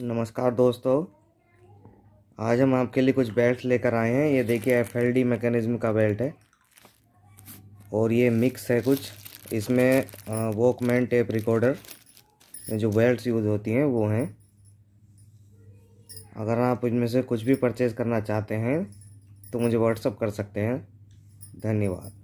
नमस्कार दोस्तों आज हम आपके लिए कुछ बेल्ट लेकर आए हैं ये देखिए एफ एल डी मैकेनिज़्म का बेल्ट है और ये मिक्स है कुछ इसमें वॉकमैन टेप रिकॉर्डर जो बेल्ट्स यूज़ होती हैं वो हैं अगर आप इनमें से कुछ भी परचेज़ करना चाहते हैं तो मुझे व्हाट्सअप कर सकते हैं धन्यवाद